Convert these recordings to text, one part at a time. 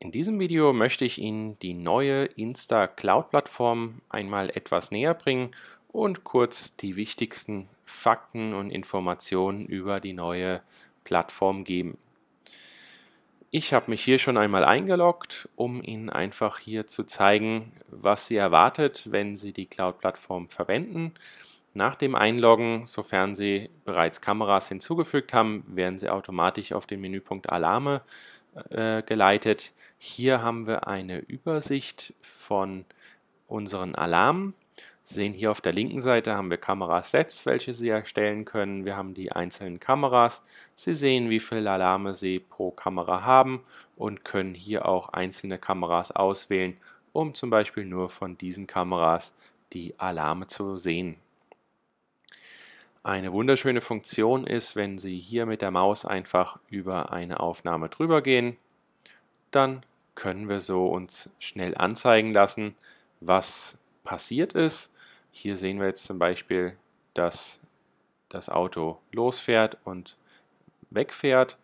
In diesem Video möchte ich Ihnen die neue Insta Cloud Plattform einmal etwas näher bringen und kurz die wichtigsten Fakten und Informationen über die neue Plattform geben. Ich habe mich hier schon einmal eingeloggt, um Ihnen einfach hier zu zeigen, was Sie erwartet, wenn Sie die Cloud Plattform verwenden. Nach dem Einloggen, sofern Sie bereits Kameras hinzugefügt haben, werden Sie automatisch auf den Menüpunkt Alarme äh, geleitet. Hier haben wir eine Übersicht von unseren Alarmen. Sie sehen hier auf der linken Seite haben wir Kamerasets, welche Sie erstellen können. Wir haben die einzelnen Kameras. Sie sehen, wie viele Alarme Sie pro Kamera haben und können hier auch einzelne Kameras auswählen, um zum Beispiel nur von diesen Kameras die Alarme zu sehen. Eine wunderschöne Funktion ist, wenn Sie hier mit der Maus einfach über eine Aufnahme drüber gehen, dann können wir so uns schnell anzeigen lassen, was passiert ist. Hier sehen wir jetzt zum Beispiel, dass das Auto losfährt und wegfährt.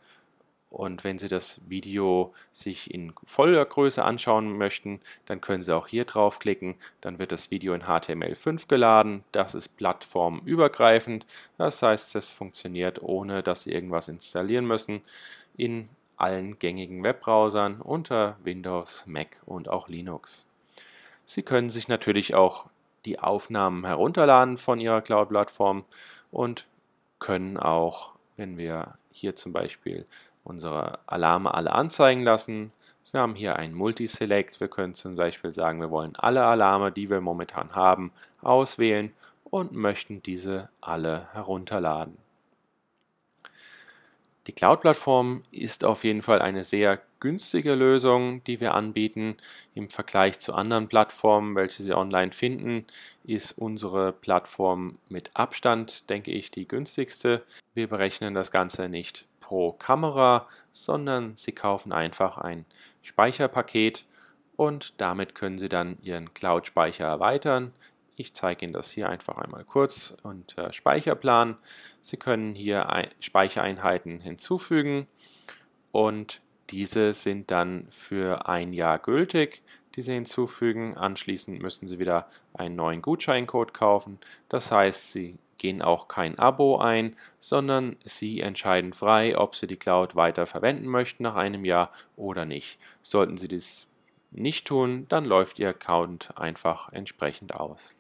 Und wenn Sie das Video sich in voller Größe anschauen möchten, dann können Sie auch hier draufklicken. Dann wird das Video in HTML5 geladen. Das ist plattformübergreifend. Das heißt, es funktioniert, ohne dass Sie irgendwas installieren müssen, in allen gängigen Webbrowsern unter Windows, Mac und auch Linux. Sie können sich natürlich auch die Aufnahmen herunterladen von Ihrer Cloud-Plattform und können auch, wenn wir hier zum Beispiel unsere Alarme alle anzeigen lassen. Wir haben hier ein Multi-Select. Wir können zum Beispiel sagen, wir wollen alle Alarme, die wir momentan haben, auswählen und möchten diese alle herunterladen. Die Cloud-Plattform ist auf jeden Fall eine sehr günstige Lösung, die wir anbieten. Im Vergleich zu anderen Plattformen, welche Sie online finden, ist unsere Plattform mit Abstand, denke ich, die günstigste. Wir berechnen das Ganze nicht pro Kamera, sondern Sie kaufen einfach ein Speicherpaket und damit können Sie dann Ihren Cloud-Speicher erweitern. Ich zeige Ihnen das hier einfach einmal kurz unter äh, Speicherplan. Sie können hier Speichereinheiten hinzufügen und diese sind dann für ein Jahr gültig, die Sie hinzufügen. Anschließend müssen Sie wieder einen neuen Gutscheincode kaufen. Das heißt, Sie gehen auch kein Abo ein, sondern Sie entscheiden frei, ob Sie die Cloud weiter verwenden möchten nach einem Jahr oder nicht. Sollten Sie das nicht tun, dann läuft Ihr Account einfach entsprechend aus.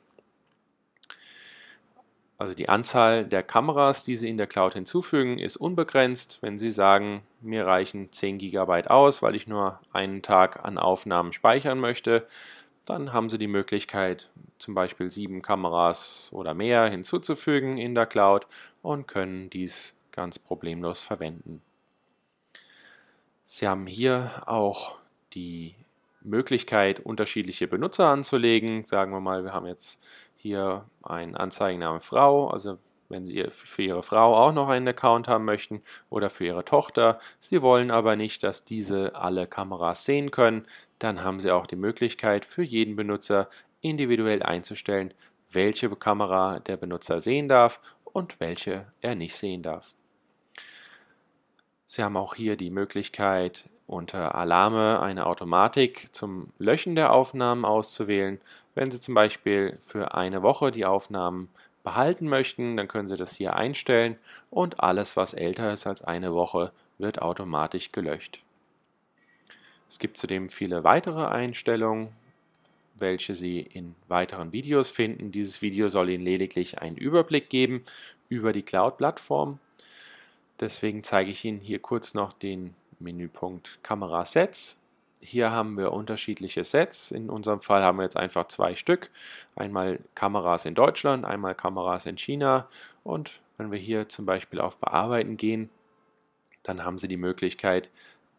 Also die Anzahl der Kameras, die Sie in der Cloud hinzufügen, ist unbegrenzt. Wenn Sie sagen, mir reichen 10 GB aus, weil ich nur einen Tag an Aufnahmen speichern möchte, dann haben Sie die Möglichkeit, zum Beispiel sieben Kameras oder mehr hinzuzufügen in der Cloud und können dies ganz problemlos verwenden. Sie haben hier auch die Möglichkeit, unterschiedliche Benutzer anzulegen. Sagen wir mal, wir haben jetzt hier einen Anzeigennamen Frau, also wenn Sie für Ihre Frau auch noch einen Account haben möchten oder für Ihre Tochter. Sie wollen aber nicht, dass diese alle Kameras sehen können. Dann haben Sie auch die Möglichkeit für jeden Benutzer individuell einzustellen, welche Kamera der Benutzer sehen darf und welche er nicht sehen darf. Sie haben auch hier die Möglichkeit, unter Alarme eine Automatik zum Löschen der Aufnahmen auszuwählen, wenn Sie zum Beispiel für eine Woche die Aufnahmen behalten möchten, dann können Sie das hier einstellen und alles, was älter ist als eine Woche, wird automatisch gelöscht. Es gibt zudem viele weitere Einstellungen, welche Sie in weiteren Videos finden. Dieses Video soll Ihnen lediglich einen Überblick geben über die Cloud-Plattform. Deswegen zeige ich Ihnen hier kurz noch den Menüpunkt Kamera Sets hier haben wir unterschiedliche Sets. In unserem Fall haben wir jetzt einfach zwei Stück. Einmal Kameras in Deutschland, einmal Kameras in China. Und wenn wir hier zum Beispiel auf Bearbeiten gehen, dann haben Sie die Möglichkeit,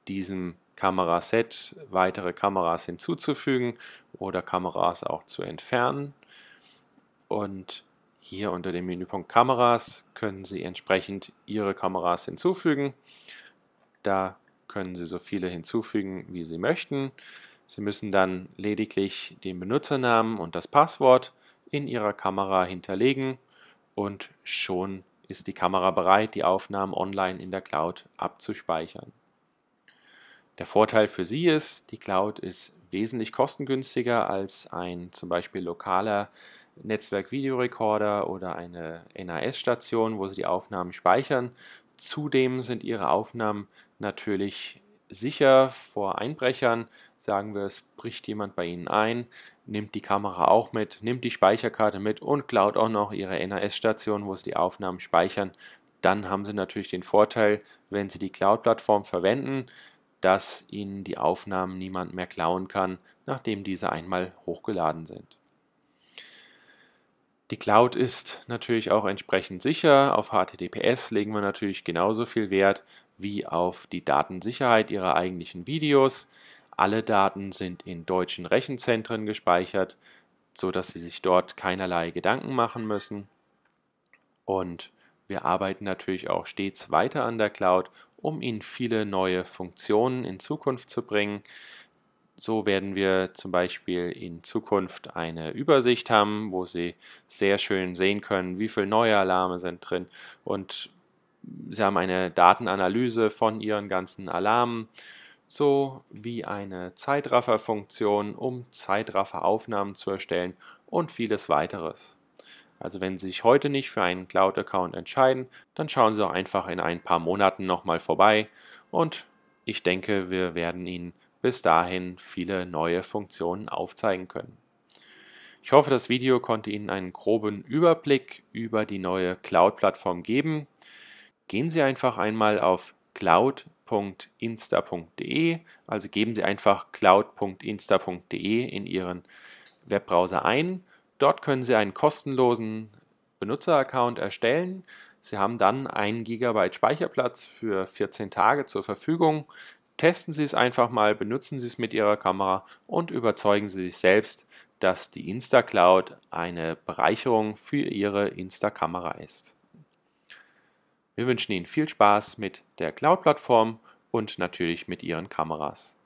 diesem Kameraset weitere Kameras hinzuzufügen oder Kameras auch zu entfernen. Und hier unter dem Menüpunkt Kameras können Sie entsprechend Ihre Kameras hinzufügen. Da können Sie so viele hinzufügen, wie Sie möchten. Sie müssen dann lediglich den Benutzernamen und das Passwort in Ihrer Kamera hinterlegen und schon ist die Kamera bereit, die Aufnahmen online in der Cloud abzuspeichern. Der Vorteil für Sie ist, die Cloud ist wesentlich kostengünstiger als ein zum Beispiel lokaler Netzwerk-Videorekorder oder eine NAS-Station, wo Sie die Aufnahmen speichern. Zudem sind Ihre Aufnahmen natürlich sicher vor Einbrechern. Sagen wir, es bricht jemand bei Ihnen ein, nimmt die Kamera auch mit, nimmt die Speicherkarte mit und klaut auch noch Ihre NAS-Station, wo Sie die Aufnahmen speichern. Dann haben Sie natürlich den Vorteil, wenn Sie die Cloud-Plattform verwenden, dass Ihnen die Aufnahmen niemand mehr klauen kann, nachdem diese einmal hochgeladen sind. Die Cloud ist natürlich auch entsprechend sicher. Auf HTTPS legen wir natürlich genauso viel Wert wie auf die Datensicherheit ihrer eigentlichen Videos. Alle Daten sind in deutschen Rechenzentren gespeichert, sodass Sie sich dort keinerlei Gedanken machen müssen. Und wir arbeiten natürlich auch stets weiter an der Cloud, um Ihnen viele neue Funktionen in Zukunft zu bringen. So werden wir zum Beispiel in Zukunft eine Übersicht haben, wo Sie sehr schön sehen können, wie viele neue Alarme sind drin und Sie haben eine Datenanalyse von Ihren ganzen Alarmen sowie eine Zeitrafferfunktion, um Zeitrafferaufnahmen zu erstellen und vieles weiteres. Also wenn Sie sich heute nicht für einen Cloud-Account entscheiden, dann schauen Sie auch einfach in ein paar Monaten nochmal vorbei und ich denke, wir werden Ihnen bis dahin viele neue Funktionen aufzeigen können. Ich hoffe, das Video konnte Ihnen einen groben Überblick über die neue Cloud-Plattform geben gehen Sie einfach einmal auf cloud.insta.de, also geben Sie einfach cloud.insta.de in Ihren Webbrowser ein. Dort können Sie einen kostenlosen Benutzeraccount erstellen. Sie haben dann 1 GB Speicherplatz für 14 Tage zur Verfügung. Testen Sie es einfach mal, benutzen Sie es mit Ihrer Kamera und überzeugen Sie sich selbst, dass die Instacloud eine Bereicherung für Ihre Insta Kamera ist. Wir wünschen Ihnen viel Spaß mit der Cloud-Plattform und natürlich mit Ihren Kameras.